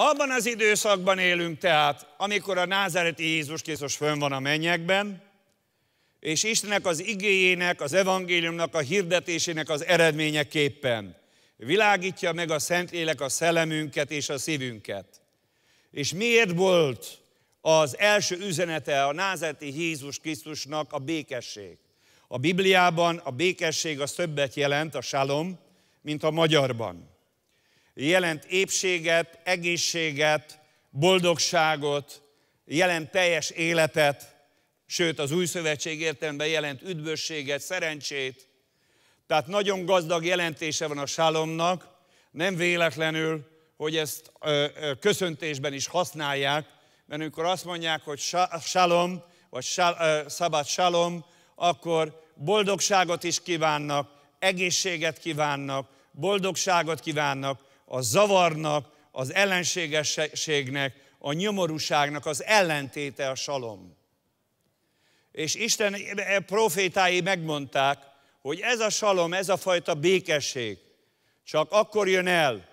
Abban az időszakban élünk tehát, amikor a názáreti Jézus Krisztus fönn van a mennyekben, és Istennek az igéjének, az evangéliumnak a hirdetésének az eredményeképpen világítja meg a Szentlélek a szellemünket és a szívünket. És miért volt az első üzenete a názáreti Jézus Krisztusnak a békesség? A Bibliában a békesség az többet jelent, a salom, mint a magyarban jelent épséget, egészséget, boldogságot, jelent teljes életet, sőt az új szövetség értelemben jelent üdvösséget, szerencsét. Tehát nagyon gazdag jelentése van a sálomnak, nem véletlenül, hogy ezt ö, ö, köszöntésben is használják, mert amikor azt mondják, hogy sálom, vagy ö, szabad sálom, akkor boldogságot is kívánnak, egészséget kívánnak, boldogságot kívánnak, a zavarnak, az ellenségességnek, a nyomorúságnak az ellentéte a salom. És Isten profétái megmondták, hogy ez a salom, ez a fajta békesség csak akkor jön el,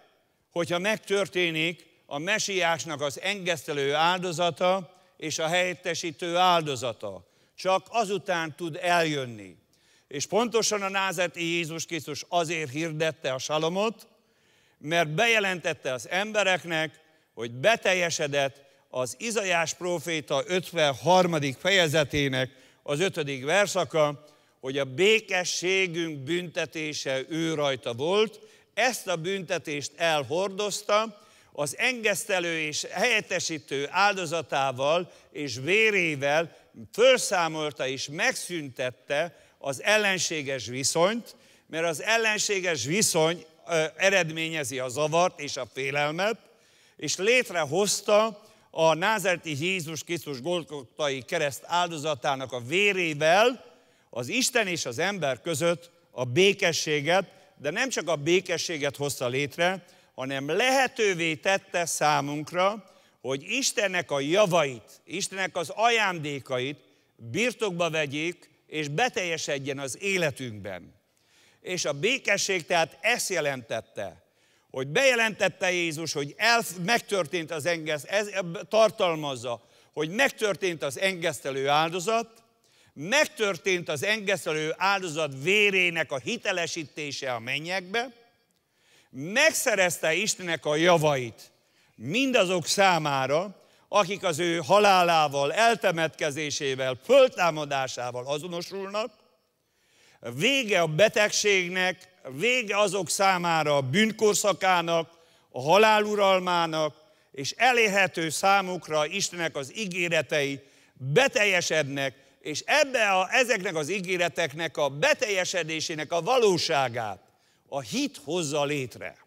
hogyha megtörténik a mesiásnak az engesztelő áldozata és a helyettesítő áldozata. Csak azután tud eljönni. És pontosan a názeti Jézus Krisztus azért hirdette a salomot, mert bejelentette az embereknek, hogy beteljesedett az Izajás próféta 53. fejezetének az 5. verszaka, hogy a békességünk büntetése ő rajta volt, ezt a büntetést elhordozta, az engesztelő és helyettesítő áldozatával és vérével felszámolta és megszüntette az ellenséges viszonyt, mert az ellenséges viszony eredményezi a zavart és a félelmet, és létrehozta a názerti Jézus Krisztus Golgotai kereszt áldozatának a vérével az Isten és az ember között a békességet, de nem csak a békességet hozta létre, hanem lehetővé tette számunkra, hogy Istennek a javait, Istennek az ajándékait birtokba vegyék, és beteljesedjen az életünkben és a békesség tehát ezt jelentette, hogy bejelentette Jézus, hogy el, megtörtént az engesz, ez e, tartalmazza, hogy megtörtént az engesztelő áldozat, megtörtént az engesztelő áldozat vérének a hitelesítése a mennyekbe, megszerezte Istennek a javait mindazok számára, akik az ő halálával, eltemetkezésével, föltámadásával azonosulnak, vége a betegségnek, vége azok számára a bűnkorszakának, a haláluralmának, és elérhető számukra Istenek az ígéretei beteljesednek, és ebbe a, ezeknek az ígéreteknek a beteljesedésének a valóságát a hit hozza létre.